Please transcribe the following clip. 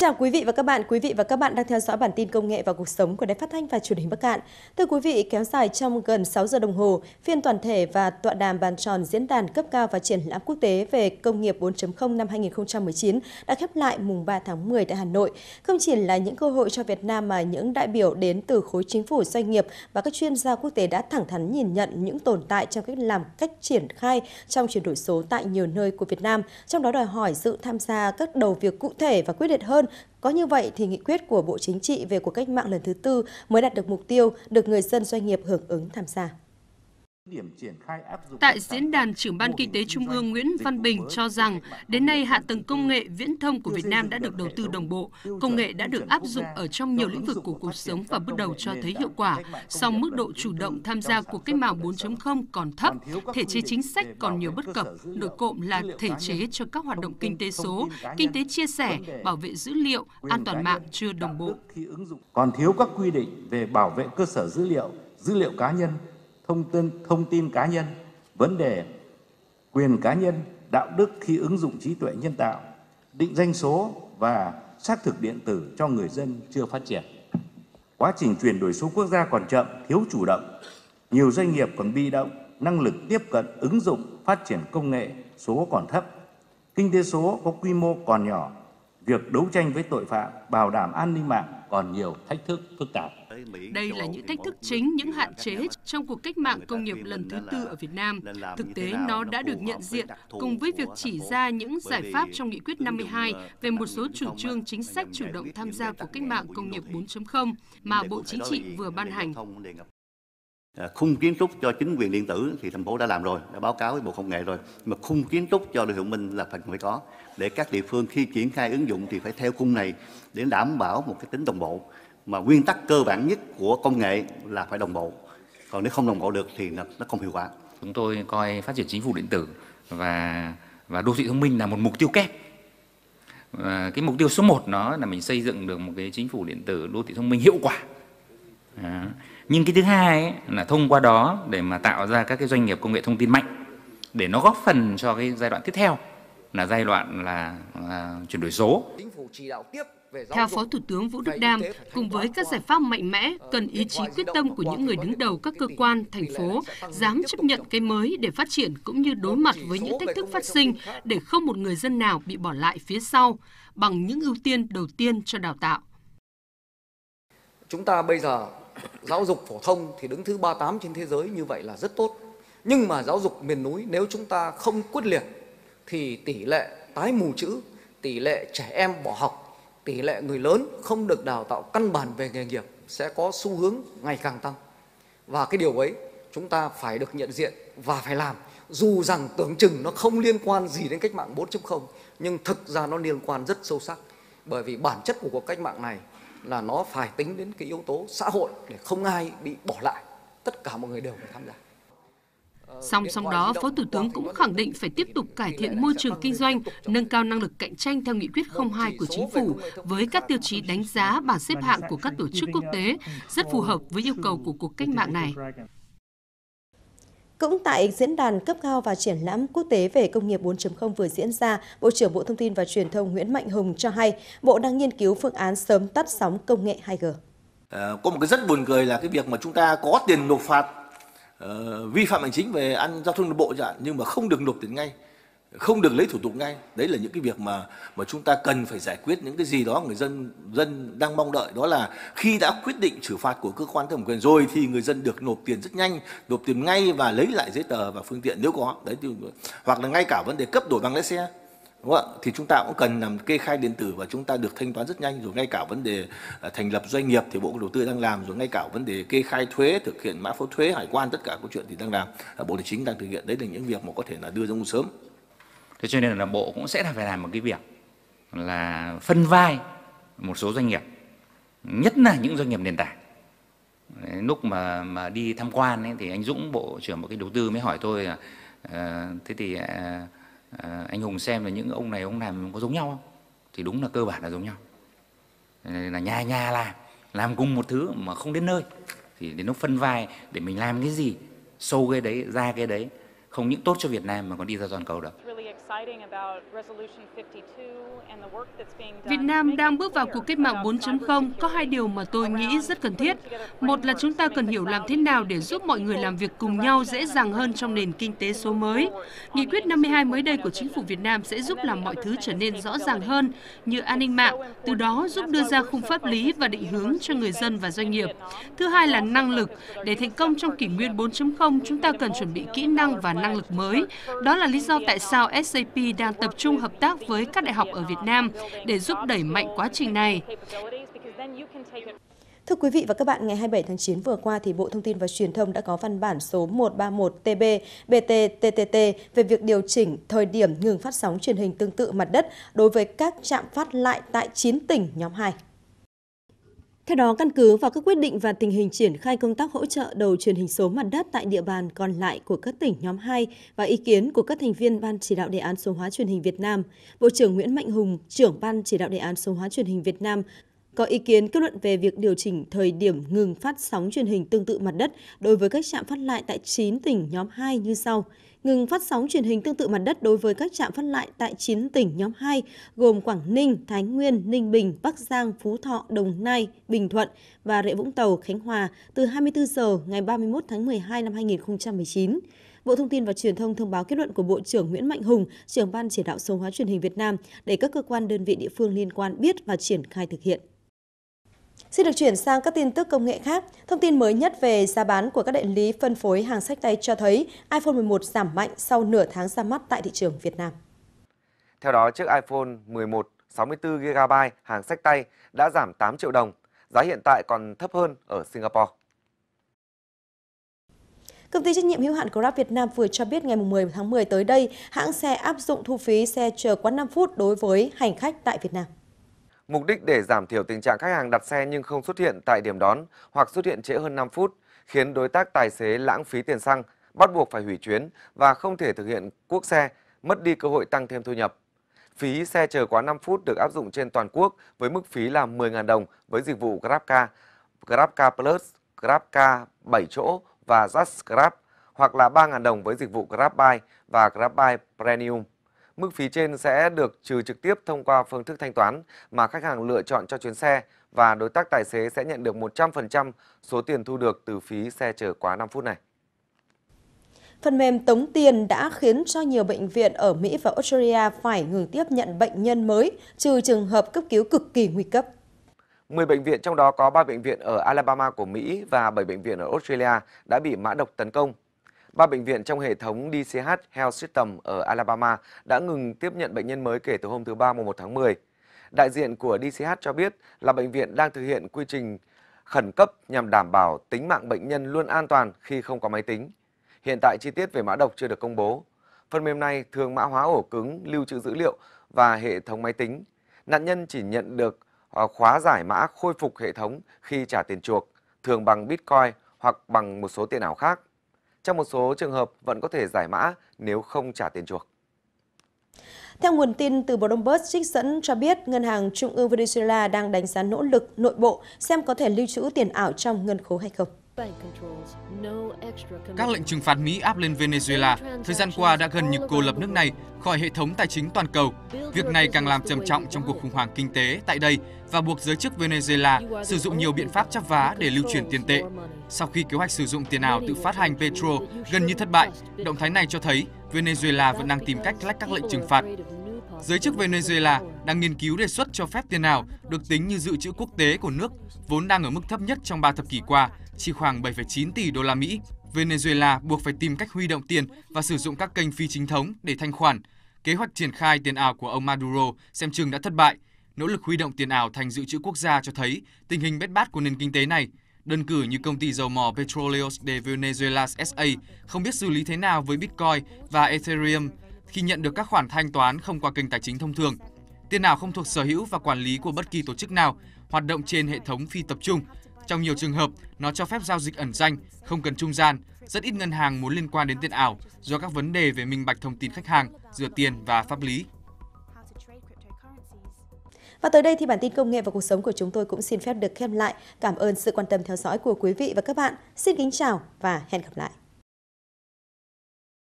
Chào quý vị và các bạn, quý vị và các bạn đang theo dõi bản tin công nghệ và cuộc sống của Đài Phát thanh và Truyền hình Bắc Cạn. Thưa quý vị, kéo dài trong gần 6 giờ đồng hồ, phiên toàn thể và tọa đàm bàn tròn diễn đàn cấp cao và triển lãm quốc tế về công nghiệp 4.0 năm 2019 đã khép lại mùng 3 tháng 10 tại Hà Nội. Không chỉ là những cơ hội cho Việt Nam mà những đại biểu đến từ khối chính phủ, doanh nghiệp và các chuyên gia quốc tế đã thẳng thắn nhìn nhận những tồn tại trong cách làm cách triển khai trong chuyển đổi số tại nhiều nơi của Việt Nam, trong đó đòi hỏi sự tham gia các đầu việc cụ thể và quyết liệt hơn có như vậy thì nghị quyết của Bộ Chính trị về cuộc cách mạng lần thứ tư mới đạt được mục tiêu được người dân doanh nghiệp hưởng ứng tham gia. Tại diễn đàn trưởng ban kinh tế Trung ương Nguyễn Văn Bình cho rằng, đến nay hạ tầng công nghệ viễn thông của Việt Nam đã được đầu tư đồng bộ, công nghệ đã được áp dụng ở trong nhiều lĩnh vực của cuộc sống và bước đầu cho thấy hiệu quả, song mức độ chủ động tham gia của cách mạng 4.0 còn thấp, thể chế chính sách còn nhiều bất cập, nội cộm là thể chế cho các hoạt động kinh tế số, kinh tế chia sẻ, bảo vệ dữ liệu, an toàn mạng chưa đồng bộ. Còn thiếu các quy định về bảo vệ cơ sở dữ liệu, dữ liệu cá nhân thông tin, thông tin cá nhân, vấn đề quyền cá nhân, đạo đức khi ứng dụng trí tuệ nhân tạo, định danh số và xác thực điện tử cho người dân chưa phát triển. Quá trình chuyển đổi số quốc gia còn chậm, thiếu chủ động. Nhiều doanh nghiệp còn bị động, năng lực tiếp cận ứng dụng phát triển công nghệ số còn thấp. Kinh tế số có quy mô còn nhỏ, việc đấu tranh với tội phạm, bảo đảm an ninh mạng còn nhiều thách thức phức tạp. Đây là những thách thức chính, những hạn chế trong cuộc cách mạng công nghiệp lần thứ tư ở Việt Nam. Thực tế, nó đã được nhận diện cùng với việc chỉ ra những giải pháp trong nghị quyết 52 về một số chủ trương chính sách chủ động tham gia cuộc cách mạng công nghiệp 4.0 mà Bộ Chính trị vừa ban hành. À, khung kiến trúc cho chính quyền điện tử thì thành phố đã làm rồi đã báo cáo với bộ công nghệ rồi nhưng mà khung kiến trúc cho đô thị thông minh là phải phải có để các địa phương khi triển khai ứng dụng thì phải theo khung này để đảm bảo một cái tính đồng bộ mà nguyên tắc cơ bản nhất của công nghệ là phải đồng bộ còn nếu không đồng bộ được thì nó, nó không hiệu quả chúng tôi coi phát triển chính phủ điện tử và và đô thị thông minh là một mục tiêu kép và cái mục tiêu số 1 nó là mình xây dựng được một cái chính phủ điện tử đô thị thông minh hiệu quả à nhưng cái thứ hai ấy, là thông qua đó để mà tạo ra các cái doanh nghiệp công nghệ thông tin mạnh để nó góp phần cho cái giai đoạn tiếp theo là giai đoạn là, là chuyển đổi số. Theo Phó Thủ tướng Vũ Đức Đam, cùng với các giải pháp mạnh mẽ, ờ, cần ý chí quyết tâm của những người đứng đầu các cơ quan, thành phố, dám chấp nhận cái mới để phát triển cũng như đối mặt với những thách thức phát sinh để không một người dân nào bị bỏ lại phía sau, bằng những ưu tiên đầu tiên cho đào tạo. Chúng ta bây giờ giáo dục phổ thông thì đứng thứ 38 trên thế giới như vậy là rất tốt. Nhưng mà giáo dục miền núi nếu chúng ta không quyết liệt thì tỷ lệ tái mù chữ, tỷ lệ trẻ em bỏ học, tỷ lệ người lớn không được đào tạo căn bản về nghề nghiệp sẽ có xu hướng ngày càng tăng. Và cái điều ấy chúng ta phải được nhận diện và phải làm dù rằng tưởng chừng nó không liên quan gì đến cách mạng 4.0 nhưng thực ra nó liên quan rất sâu sắc bởi vì bản chất của cuộc cách mạng này là nó phải tính đến cái yếu tố xã hội để không ai bị bỏ lại, tất cả mọi người đều phải tham gia. Ờ, song song đó, Phó Thủ tướng cũng khẳng định phải tiếp tục cải thiện môi trường kinh doanh, nâng cao năng lực cạnh tranh theo nghị quyết 02 của chính phủ với các tiêu chí đánh giá bảng xếp hạng của các tổ chức quốc tế, rất phù hợp với yêu cầu của cuộc cách mạng này. Cũng tại diễn đàn cấp cao và triển lãm quốc tế về công nghiệp 4.0 vừa diễn ra, Bộ trưởng Bộ Thông tin và Truyền thông Nguyễn Mạnh Hùng cho hay Bộ đang nghiên cứu phương án sớm tắt sóng công nghệ 2G. À, ờ, có một cái rất buồn cười là cái việc mà chúng ta có tiền nộp phạt uh, vi phạm hành chính về ăn giao thông đường bộ chẳng nhưng mà không được nộp tiền ngay không được lấy thủ tục ngay đấy là những cái việc mà mà chúng ta cần phải giải quyết những cái gì đó người dân dân đang mong đợi đó là khi đã quyết định xử phạt của cơ quan thẩm quyền rồi thì người dân được nộp tiền rất nhanh nộp tiền ngay và lấy lại giấy tờ và phương tiện nếu có đấy thì, hoặc là ngay cả vấn đề cấp đổi bằng lái xe đúng không ạ thì chúng ta cũng cần làm kê khai điện tử và chúng ta được thanh toán rất nhanh rồi ngay cả vấn đề à, thành lập doanh nghiệp thì bộ đầu tư đang làm rồi ngay cả vấn đề kê khai thuế thực hiện mã số thuế hải quan tất cả các chuyện thì đang làm bộ tài chính đang thực hiện đấy là những việc mà có thể là đưa ra sớm thế cho nên là bộ cũng sẽ là phải làm một cái việc là phân vai một số doanh nghiệp nhất là những doanh nghiệp nền tảng lúc mà mà đi tham quan ấy, thì anh Dũng bộ trưởng một cái đầu tư mới hỏi tôi là uh, thế thì uh, uh, anh Hùng xem là những ông này ông làm có giống nhau không thì đúng là cơ bản là giống nhau là nhà nhà làm làm cùng một thứ mà không đến nơi thì đến lúc phân vai để mình làm cái gì sâu cái đấy ra cái đấy không những tốt cho Việt Nam mà còn đi ra toàn cầu được Việt Nam đang bước vào cuộc cách mạng 4.0, có hai điều mà tôi nghĩ rất cần thiết. Một là chúng ta cần hiểu làm thế nào để giúp mọi người làm việc cùng nhau dễ dàng hơn trong nền kinh tế số mới. Nghị quyết 52 mới đây của chính phủ Việt Nam sẽ giúp làm mọi thứ trở nên rõ ràng hơn như an ninh mạng, từ đó giúp đưa ra khung pháp lý và định hướng cho người dân và doanh nghiệp. Thứ hai là năng lực. Để thành công trong kỷ nguyên 4.0, chúng ta cần chuẩn bị kỹ năng và năng lực mới. Đó là lý do tại sao SC JP đang tập trung hợp tác với các đại học ở Việt Nam để giúp đẩy mạnh quá trình này. Thưa quý vị và các bạn, ngày 27 tháng 9 vừa qua thì Bộ Thông tin và Truyền thông đã có văn bản số 131 TB BTTTT về việc điều chỉnh thời điểm ngừng phát sóng truyền hình tương tự mặt đất đối với các trạm phát lại tại 9 tỉnh nhóm 2. Theo đó, căn cứ vào các quyết định và tình hình triển khai công tác hỗ trợ đầu truyền hình số mặt đất tại địa bàn còn lại của các tỉnh nhóm 2 và ý kiến của các thành viên Ban chỉ đạo đề án số hóa truyền hình Việt Nam, Bộ trưởng Nguyễn Mạnh Hùng, trưởng Ban chỉ đạo đề án số hóa truyền hình Việt Nam, có ý kiến kết luận về việc điều chỉnh thời điểm ngừng phát sóng truyền hình tương tự mặt đất đối với các trạm phát lại tại 9 tỉnh nhóm 2 như sau – ngừng phát sóng truyền hình tương tự mặt đất đối với các trạm phát lại tại 9 tỉnh nhóm 2 gồm Quảng Ninh, Thái Nguyên, Ninh Bình, Bắc Giang, Phú Thọ, Đồng Nai, Bình Thuận và Rệ Vũng Tàu, Khánh Hòa từ 24 giờ ngày 31 tháng 12 năm 2019. Bộ Thông tin và Truyền thông thông báo kết luận của Bộ trưởng Nguyễn Mạnh Hùng, trưởng ban chỉ đạo số hóa truyền hình Việt Nam để các cơ quan đơn vị địa phương liên quan biết và triển khai thực hiện. Xin được chuyển sang các tin tức công nghệ khác. Thông tin mới nhất về giá bán của các đại lý phân phối hàng sách tay cho thấy iPhone 11 giảm mạnh sau nửa tháng ra mắt tại thị trường Việt Nam. Theo đó, chiếc iPhone 11 64GB hàng sách tay đã giảm 8 triệu đồng, giá hiện tại còn thấp hơn ở Singapore. Công ty trách nhiệm hữu hạn Grab Việt Nam vừa cho biết ngày 10 tháng 10 tới đây, hãng xe áp dụng thu phí xe chờ quá 5 phút đối với hành khách tại Việt Nam mục đích để giảm thiểu tình trạng khách hàng đặt xe nhưng không xuất hiện tại điểm đón hoặc xuất hiện trễ hơn 5 phút, khiến đối tác tài xế lãng phí tiền xăng, bắt buộc phải hủy chuyến và không thể thực hiện quốc xe, mất đi cơ hội tăng thêm thu nhập. Phí xe chờ quá 5 phút được áp dụng trên toàn quốc với mức phí là 10.000 đồng với dịch vụ GrabCar, GrabCar Plus, GrabCar 7 chỗ và JustGrab hoặc là 3.000 đồng với dịch vụ GrabBuy và GrabBuy Premium. Mức phí trên sẽ được trừ trực tiếp thông qua phương thức thanh toán mà khách hàng lựa chọn cho chuyến xe và đối tác tài xế sẽ nhận được 100% số tiền thu được từ phí xe chở quá 5 phút này. Phần mềm tống tiền đã khiến cho nhiều bệnh viện ở Mỹ và Australia phải ngừng tiếp nhận bệnh nhân mới, trừ trường hợp cấp cứu cực kỳ nguy cấp. 10 bệnh viện trong đó có 3 bệnh viện ở Alabama của Mỹ và 7 bệnh viện ở Australia đã bị mã độc tấn công Ba bệnh viện trong hệ thống DCH Health System ở Alabama đã ngừng tiếp nhận bệnh nhân mới kể từ hôm thứ Ba mùng 1 tháng 10. Đại diện của DCH cho biết là bệnh viện đang thực hiện quy trình khẩn cấp nhằm đảm bảo tính mạng bệnh nhân luôn an toàn khi không có máy tính. Hiện tại chi tiết về mã độc chưa được công bố. Phần mềm này thường mã hóa ổ cứng, lưu trữ dữ liệu và hệ thống máy tính. Nạn nhân chỉ nhận được ờ, khóa giải mã khôi phục hệ thống khi trả tiền chuộc, thường bằng Bitcoin hoặc bằng một số tiền ảo khác. Trong một số trường hợp vẫn có thể giải mã nếu không trả tiền chuộc. Theo nguồn tin từ Bloomberg, trích dẫn cho biết Ngân hàng Trung ương Venezuela đang đánh giá nỗ lực nội bộ xem có thể lưu trữ tiền ảo trong ngân khố hay không. Các lệnh trừng phạt Mỹ áp lên Venezuela thời gian qua đã gần như cô lập nước này khỏi hệ thống tài chính toàn cầu. Việc này càng làm trầm trọng trong cuộc khủng hoảng kinh tế tại đây và buộc giới chức Venezuela sử dụng nhiều biện pháp chắp vá để lưu chuyển tiền tệ. Sau khi kế hoạch sử dụng tiền ảo tự phát hành Petro gần như thất bại, động thái này cho thấy Venezuela vẫn đang tìm cách lách các lệnh trừng phạt. Giới chức Venezuela đang nghiên cứu đề xuất cho phép tiền ảo được tính như dự trữ quốc tế của nước vốn đang ở mức thấp nhất trong 3 thập kỷ qua chỉ khoảng 7,9 tỷ đô la Mỹ, Venezuela buộc phải tìm cách huy động tiền và sử dụng các kênh phi chính thống để thanh khoản. Kế hoạch triển khai tiền ảo của ông Maduro xem chừng đã thất bại. Nỗ lực huy động tiền ảo thành dự trữ quốc gia cho thấy tình hình bết bát của nền kinh tế này. Đơn cử như công ty dầu mỏ Petroleos de Venezuela SA không biết xử lý thế nào với Bitcoin và Ethereum khi nhận được các khoản thanh toán không qua kênh tài chính thông thường. Tiền ảo không thuộc sở hữu và quản lý của bất kỳ tổ chức nào, hoạt động trên hệ thống phi tập trung, trong nhiều trường hợp, nó cho phép giao dịch ẩn danh, không cần trung gian, rất ít ngân hàng muốn liên quan đến tiền ảo do các vấn đề về minh bạch thông tin khách hàng, rửa tiền và pháp lý. Và tới đây thì bản tin công nghệ và cuộc sống của chúng tôi cũng xin phép được khép lại. Cảm ơn sự quan tâm theo dõi của quý vị và các bạn. Xin kính chào và hẹn gặp lại.